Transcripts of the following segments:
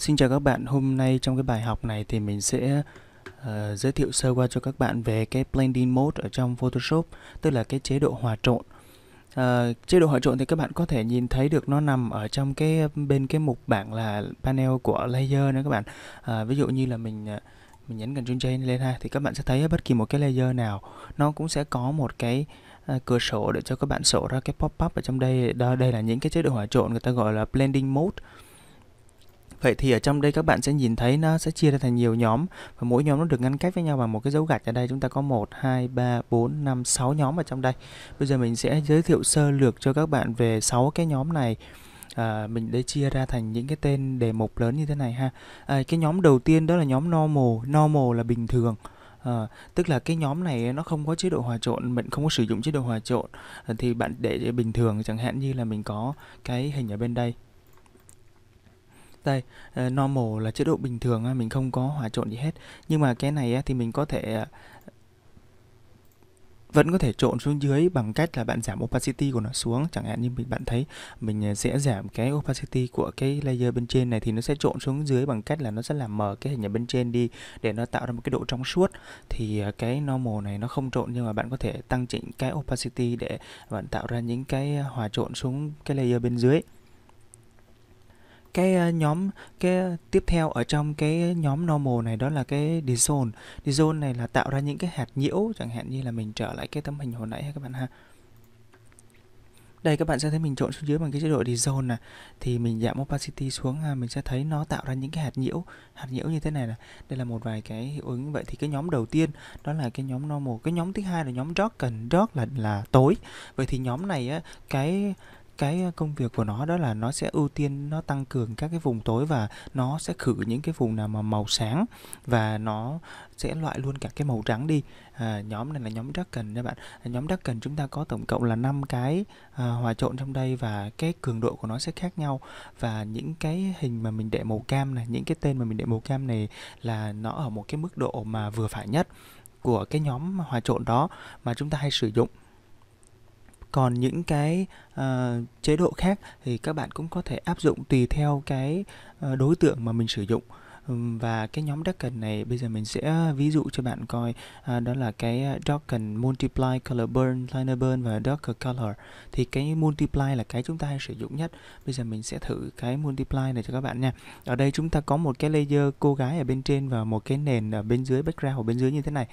Xin chào các bạn, hôm nay trong cái bài học này thì mình sẽ uh, giới thiệu sơ qua cho các bạn về cái Blending Mode ở trong Photoshop, tức là cái chế độ hòa trộn. Uh, chế độ hòa trộn thì các bạn có thể nhìn thấy được nó nằm ở trong cái ờ, bên cái mục bảng là panel của layer nữa các bạn. Uh, ví dụ như là mình uh, mình nhấn Ctrl J lên ha thì các bạn sẽ thấy bất kỳ một cái layer nào nó cũng sẽ có một cái cửa sổ để cho các bạn sổ ra cái pop-up ở trong đây. Đó đây là những cái chế độ hòa trộn người ta gọi là blending mode Vậy thì ở trong đây các bạn sẽ nhìn thấy nó sẽ chia ra thành nhiều nhóm và mỗi nhóm nó được ngăn cách với nhau bằng một cái dấu gạch ở đây chúng ta có 1 2 3 4 5 6 nhóm ở trong đây. Bây giờ mình sẽ giới thiệu sơ lược cho các bạn về 6 cái nhóm này à, mình để chia ra thành những cái tên đề mục lớn như thế này ha à, cái nhóm đầu tiên đó là nhóm normal normal là bình thường À, tức là cái nhóm này nó không có chế độ hòa trộn mình không có sử dụng chế độ hòa trộn à, thì bạn để bình thường chẳng hạn như là mình có cái hình ở bên đây đây uh, ờ, normal là chế độ bình thường mình không có hòa trộn gì hết nhưng mà cái này thì mình có thể ờ, vẫn có thể trộn xuống dưới bằng cách là bạn giảm opacity của nó xuống chẳng hạn như mình bạn thấy mình ờ, sẽ giảm cái opacity của cái layer bên trên này thì nó sẽ trộn xuống dưới bằng cách là nó sẽ làm mờ cái hình ở bên trên đi để nó tạo ra một cái độ trong suốt thì cái normal này nó không trộn nhưng mà bạn có thể tăng chỉnh cái opacity để bạn tạo ra những cái hòa trộn xuống cái layer bên dưới cái ờ, nhóm cái ờ, tiếp theo ở trong cái nhóm normal này đó là cái dizone dizone này là tạo ra những cái hạt nhiễu chẳng hạn như là mình trở lại cái tấm hình hồi nãy các bạn ha đây các bạn sẽ thấy mình trộn xuống dưới bằng cái chế độ dizone này thì mình giảm opacity xuống ha mình sẽ thấy nó tạo ra những cái hạt nhiễu hạt nhiễu như thế này nè đây là một vài cái hiệu ứng vậy thì cái nhóm đầu tiên đó là cái nhóm normal cái nhóm thứ hai là nhóm dark cần dark là là tối vậy thì nhóm này á cái cái công việc của nó đó là nó sẽ ưu tiên nó tăng cường các cái vùng tối và nó sẽ khử những cái vùng nào mà màu sáng và nó sẽ loại luôn cả cái màu trắng đi à, nhóm này là nhóm đắc cần các bạn à, nhóm đắc cần chúng ta có tổng cộng là 5 cái à, hòa trộn trong đây và cái cường độ của nó sẽ khác nhau và những cái hình mà mình để màu cam này những cái tên mà mình để màu cam này là nó ở một cái mức độ mà vừa phải nhất của cái nhóm hòa trộn đó mà chúng ta hay sử dụng còn những cái uh, chế độ khác thì các bạn cũng có thể áp dụng tùy theo cái uh, đối tượng mà mình sử dụng và cái nhóm token này bây giờ mình sẽ ờ, ví dụ cho bạn coi à, đó là cái token multiply color burn liner burn và darker color thì cái multiply là cái chúng ta hay sử dụng nhất bây giờ mình sẽ thử cái multiply này cho các bạn nha ở đây chúng ta có một cái layer cô gái ở bên trên và một cái nền ở bên dưới background ở bên dưới như thế này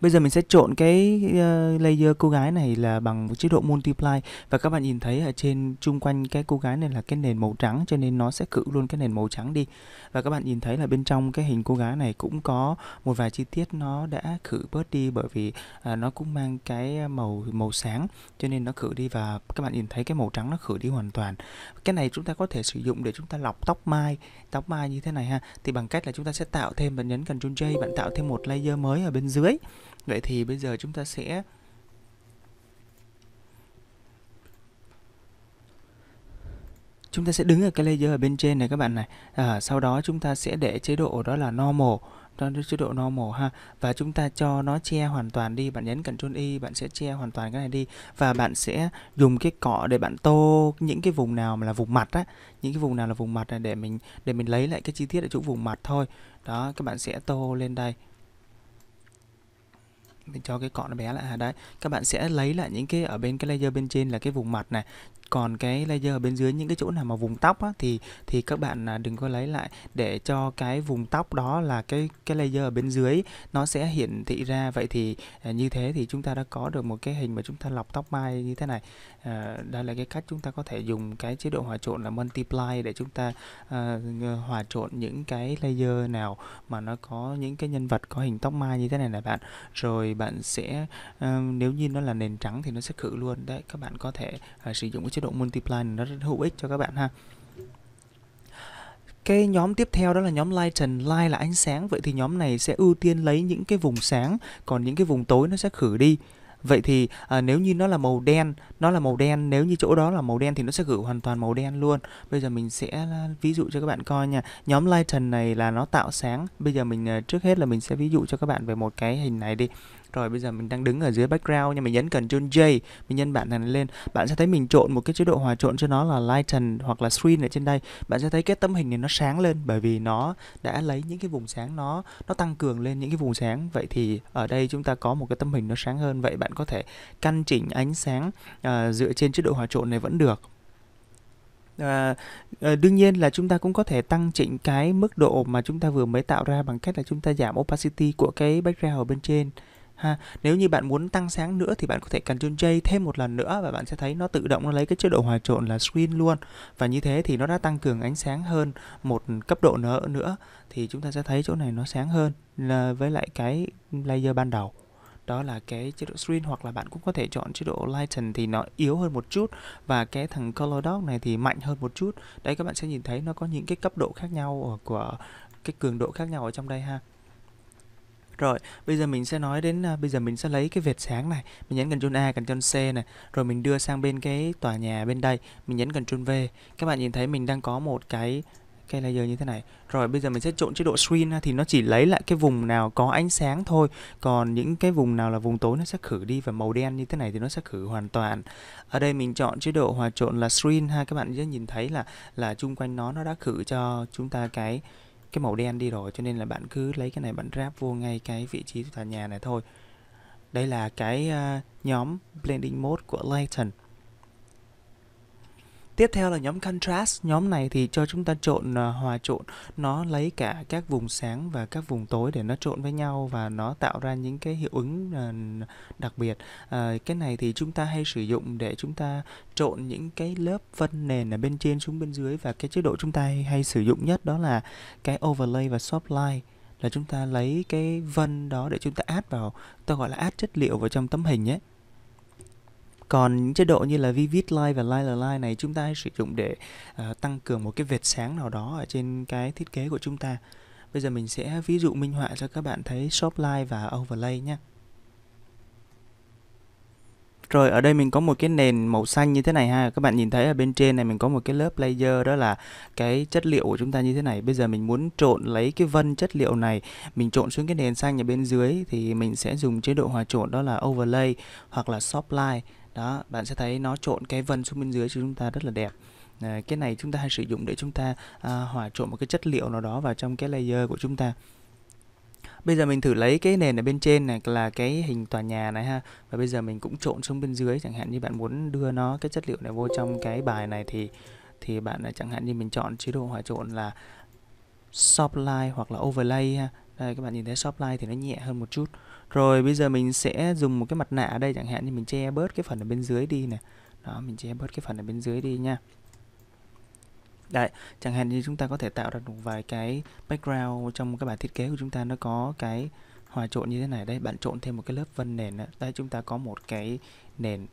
Bây giờ mình sẽ trộn cái uh, layer cô gái này là bằng chế độ multiply và các bạn nhìn thấy ở trên chung quanh cái cô gái này là cái nền màu trắng cho nên nó sẽ cự luôn cái nền màu trắng đi. Và các bạn nhìn thấy là bên trong cái hình cô gái này cũng có một vài chi tiết nó đã khử bớt đi bởi vì uh, nó cũng mang cái ờ, màu màu sáng cho nên nó khử đi và các bạn nhìn thấy cái màu trắng nó khử đi hoàn toàn. Cái này chúng ta có thể sử dụng để chúng ta lọc tóc mai, tóc mai như thế này ha. Thì bằng cách là chúng ta sẽ tạo thêm và nhấn Ctrl J bạn tạo thêm một layer mới ở bên dưới Vậy thì bây giờ chúng ta sẽ chúng ta sẽ đứng ở cái layer ở bên trên này các bạn này à, sau đó chúng ta sẽ để chế độ đó là normal đó chế độ normal ha và chúng ta cho nó che hoàn toàn đi bạn nhấn Ctrl Y bạn sẽ che hoàn toàn cái này đi và bạn sẽ dùng cái cọ để bạn tô những cái vùng nào mà là vùng mặt á những cái vùng nào là vùng mặt này để mình để mình lấy lại cái chi tiết ở chỗ vùng mặt thôi đó các bạn sẽ tô lên đây mình cho cái cọ nó bé lại à đấy các bạn sẽ lấy lại những cái ở bên cái layer bên trên là cái vùng mặt này còn cái laser ở bên dưới những cái chỗ nào mà vùng tóc á, thì thì các bạn à, đừng có lấy lại để cho cái vùng tóc đó là cái cái laser ở bên dưới nó sẽ hiển thị ra vậy thì à, như thế thì chúng ta đã có được một cái hình mà chúng ta lọc tóc mai như thế này à, đây là cái cách chúng ta có thể dùng cái chế độ hòa trộn là multiply để chúng ta hòa trộn những cái layer nào mà nó có những cái nhân vật có hình tóc mai như thế này này bạn rồi bạn sẽ nếu như nó là nền trắng thì nó sẽ khử luôn đấy các bạn có thể sử dụng cái chế độ multiply này nó rất hữu ích cho các bạn ha cái nhóm tiếp theo đó là nhóm lighten light là ánh sáng vậy thì nhóm này sẽ ưu tiên lấy những cái vùng sáng còn những cái vùng tối nó sẽ khử đi vậy thì à, nếu như nó là màu đen nó là màu đen nếu như chỗ đó là màu đen thì nó sẽ gửi hoàn toàn màu đen luôn bây giờ mình sẽ à, ví dụ cho các bạn coi nha nhóm lighten này là nó tạo sáng bây giờ mình à, trước hết là mình sẽ ví dụ cho các bạn về một cái hình này đi rồi bây giờ mình đang đứng ở dưới background nhưng mình nhấn Ctrl J mình nhân bản này lên bạn sẽ thấy mình trộn một cái chế độ hòa trộn cho nó là lighten hoặc là screen ở trên đây bạn sẽ thấy cái tấm hình này nó sáng lên bởi vì nó đã lấy những cái vùng sáng nó nó tăng cường lên những cái vùng sáng vậy thì ở đây chúng ta có một cái tấm hình nó sáng hơn vậy bạn có thể căn chỉnh ánh sáng à, dựa trên chế độ hòa trộn này vẫn được À, đương nhiên là chúng ta cũng có thể tăng chỉnh cái mức độ mà chúng ta vừa mới tạo ra bằng cách là chúng ta giảm opacity của cái background ở bên trên ha nếu như bạn muốn tăng sáng nữa thì bạn có thể Ctrl J thêm một lần nữa và bạn sẽ thấy nó tự động nó lấy cái chế độ hòa trộn là screen luôn và như thế thì nó đã tăng cường ánh sáng hơn một cấp độ nữa nữa thì chúng ta sẽ thấy chỗ này nó sáng hơn là với lại cái layer ban đầu đó là cái chế độ screen hoặc là bạn cũng có thể chọn chế độ lighten thì nó yếu hơn một chút và cái thằng color dot này thì mạnh hơn một chút đấy các bạn sẽ nhìn thấy nó có những cái cấp độ khác nhau của cái cường độ khác nhau ở trong đây ha rồi, bây giờ mình sẽ nói đến uh, bây giờ mình sẽ lấy cái vệt sáng này, mình nhấn Ctrl A, Ctrl C này, rồi mình đưa sang bên cái tòa nhà bên đây, mình nhấn Ctrl V. Các bạn nhìn thấy mình đang có một cái cái layer như thế này Rồi bây giờ mình sẽ trộn chế độ screen thì nó chỉ lấy lại cái vùng nào có ánh sáng thôi Còn những cái vùng nào là vùng tối nó sẽ khử đi và màu đen như thế này thì nó sẽ khử hoàn toàn Ở đây mình chọn chế độ hòa trộn là screen ha Các bạn sẽ nhìn thấy là là chung quanh nó nó đã khử cho chúng ta cái cái màu đen đi rồi cho nên là bạn cứ lấy cái này bạn ráp vô ngay cái vị trí tòa nhà này thôi đây là cái uh, nhóm blending mode của Lighten Tiếp theo là nhóm contrast, nhóm này thì cho chúng ta trộn à, hòa trộn, nó lấy cả các vùng sáng và các vùng tối để nó trộn với nhau và nó tạo ra những cái hiệu ứng à, đặc biệt. À, cái này thì chúng ta hay sử dụng để chúng ta trộn những cái lớp phân nền ở bên trên xuống bên dưới và cái chế độ chúng ta hay, sử dụng nhất đó là cái overlay và soft light là chúng ta lấy cái vân đó để chúng ta add vào, ta gọi là add chất liệu vào trong tấm hình nhé còn những chế độ như là vivid light và light light này chúng ta hãy sử dụng để uh, tăng cường một cái vệt sáng nào đó ở trên cái thiết kế của chúng ta bây giờ mình sẽ ví dụ minh họa cho các bạn thấy shop light và overlay nhé rồi ở đây mình có một cái nền màu xanh như thế này ha Các bạn nhìn thấy ở bên trên này mình có một cái lớp layer đó là cái chất liệu của chúng ta như thế này Bây giờ mình muốn trộn lấy cái vân chất liệu này Mình trộn xuống cái nền xanh ở bên dưới Thì mình sẽ dùng chế độ hòa trộn đó là overlay hoặc là soft light đó bạn sẽ thấy nó trộn cái vân xuống bên dưới cho chúng ta rất là đẹp à, cái này chúng ta hay sử dụng để chúng ta à, hòa trộn một cái chất liệu nào đó vào trong cái layer của chúng ta bây giờ mình thử lấy cái nền ở bên trên này là cái hình tòa nhà này ha và bây giờ mình cũng trộn xuống bên dưới chẳng hạn như bạn muốn đưa nó cái chất liệu này vô trong cái bài này thì thì bạn à, chẳng hạn như mình chọn chế độ hòa trộn là soft light hoặc là overlay ha đây các bạn nhìn thấy soft light thì nó nhẹ hơn một chút rồi bây giờ mình sẽ dùng một cái mặt nạ ở đây chẳng hạn thì mình che bớt cái phần ở bên dưới đi nè đó mình che bớt cái phần ở bên dưới đi nha Đấy, chẳng hạn như chúng ta có thể tạo ra một vài cái background trong cái bản thiết kế của chúng ta nó có cái hòa trộn như thế này đây bạn trộn thêm một cái lớp vân nền nữa. đây chúng ta có một cái nền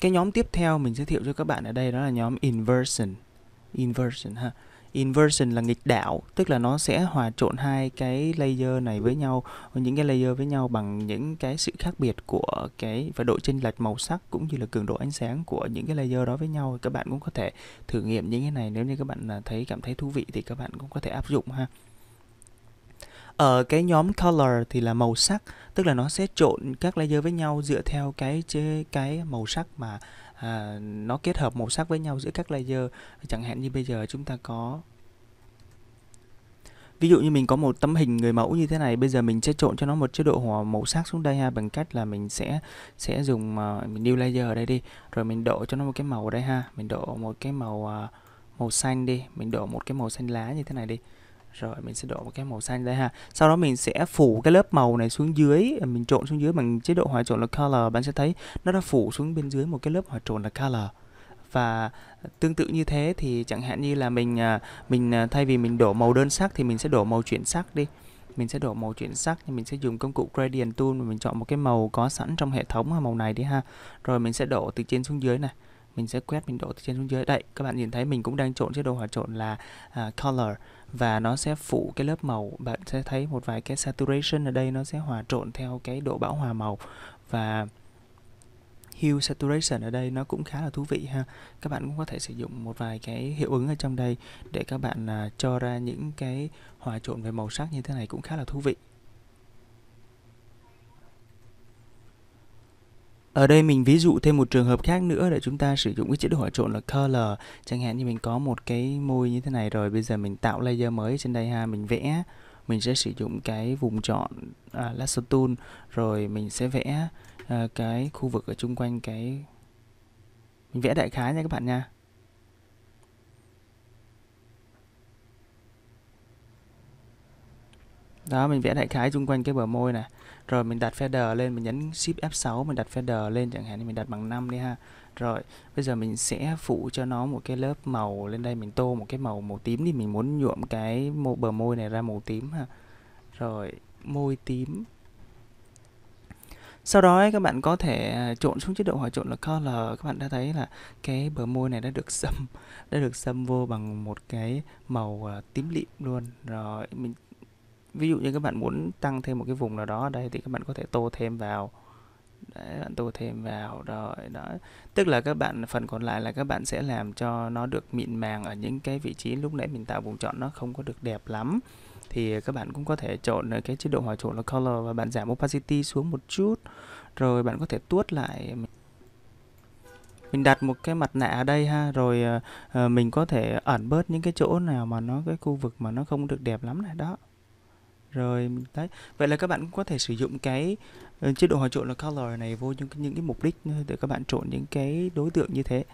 cái nhóm tiếp theo mình giới thiệu cho các bạn ở đây đó là nhóm inversion inversion ha inversion là nghịch đảo tức là nó sẽ hòa trộn hai cái layer này với nhau những cái layer với nhau bằng những cái sự khác biệt của cái và độ chênh lệch màu sắc cũng như là cường độ ánh sáng của những cái layer đó với nhau các bạn cũng có thể thử nghiệm những cái này nếu như các bạn à, thấy cảm thấy thú vị thì các bạn cũng có thể áp dụng ha ở cái nhóm color thì là màu sắc tức là nó sẽ trộn các layer với nhau dựa theo cái cái màu sắc mà À, nó kết hợp màu sắc với nhau giữa các layer chẳng hạn như bây giờ chúng ta có ví dụ như mình có một tấm hình người mẫu như thế này bây giờ mình sẽ trộn cho nó một chế độ hòa màu sắc xuống đây ha bằng cách là mình sẽ sẽ dùng à, mình new layer ở đây đi rồi mình độ cho nó một cái màu ở đây ha mình độ một cái màu à, màu xanh đi mình độ một cái màu xanh lá như thế này đi rồi mình sẽ đổ một cái màu xanh đây ha sau đó mình sẽ phủ cái lớp màu này xuống dưới mình trộn xuống dưới bằng chế độ hòa trộn là color bạn sẽ thấy nó đã phủ xuống bên dưới một cái lớp hòa trộn là color và tương tự như thế thì chẳng hạn như là mình à, mình à, thay vì mình đổ màu đơn sắc thì mình sẽ đổ màu chuyển sắc đi mình sẽ đổ màu chuyển sắc nhưng mình sẽ dùng công cụ gradient tool và mình chọn một cái màu có sẵn trong hệ thống à, màu này đi ha rồi mình sẽ đổ từ trên xuống dưới này mình sẽ quét mình độ từ trên xuống dưới đây các bạn nhìn thấy mình cũng đang trộn chế độ hòa trộn là uh, color và nó sẽ phủ cái lớp màu bạn sẽ thấy một vài cái saturation ở đây nó sẽ hòa trộn theo cái độ bão hòa màu và Hue Saturation ở đây nó cũng khá là thú vị ha Các bạn cũng có thể sử dụng một vài cái hiệu ứng ở trong đây Để các bạn uh, cho ra những cái hòa trộn về màu sắc như thế này cũng khá là thú vị Ở đây mình ví dụ thêm một trường hợp khác nữa để chúng ta sử dụng cái chế độ hỏi trộn là color. Chẳng hạn như mình có một cái môi như thế này rồi, bây giờ mình tạo layer mới trên đây ha, mình vẽ. Mình sẽ sử dụng cái vùng chọn à, lasso tool rồi mình sẽ vẽ à, cái khu vực ở chung quanh cái mình vẽ đại khái nha các bạn nha. đó mình vẽ đại khái xung quanh cái bờ môi này rồi mình đặt feather lên mình nhấn shift F6 mình đặt feather lên chẳng hạn thì mình đặt bằng 5 đi ha rồi bây giờ mình sẽ phủ cho nó một cái lớp màu lên đây mình tô một cái màu màu tím thì mình muốn nhuộm cái bờ môi này ra màu tím ha rồi môi tím sau đó ấy, các bạn có thể à, trộn xuống chế độ hòa trộn là color các bạn đã thấy là cái bờ môi này đã được xâm đã được xâm vô bằng một cái màu à, tím lịm luôn rồi mình ví dụ như các bạn muốn tăng thêm một cái vùng nào đó ở đây thì các bạn có thể tô thêm vào đấy bạn tô thêm vào rồi đó tức là các bạn phần còn lại là các bạn sẽ làm cho nó được mịn màng ở những cái vị trí lúc nãy mình tạo vùng chọn nó không có được đẹp lắm thì các bạn cũng có thể chọn ờ, cái chế độ hòa trộn là color và bạn giảm opacity xuống một chút rồi bạn có thể tuốt lại mình đặt một cái mặt nạ ở đây ha rồi ờ, ờ, mình có thể ẩn bớt những cái chỗ nào mà nó cái khu vực mà nó không được đẹp lắm này đó rồi đấy vậy là các bạn cũng có thể sử dụng cái ờ, chế độ hòa trộn là color này vô những những cái mục đích ờ, để các bạn trộn những cái đối tượng như thế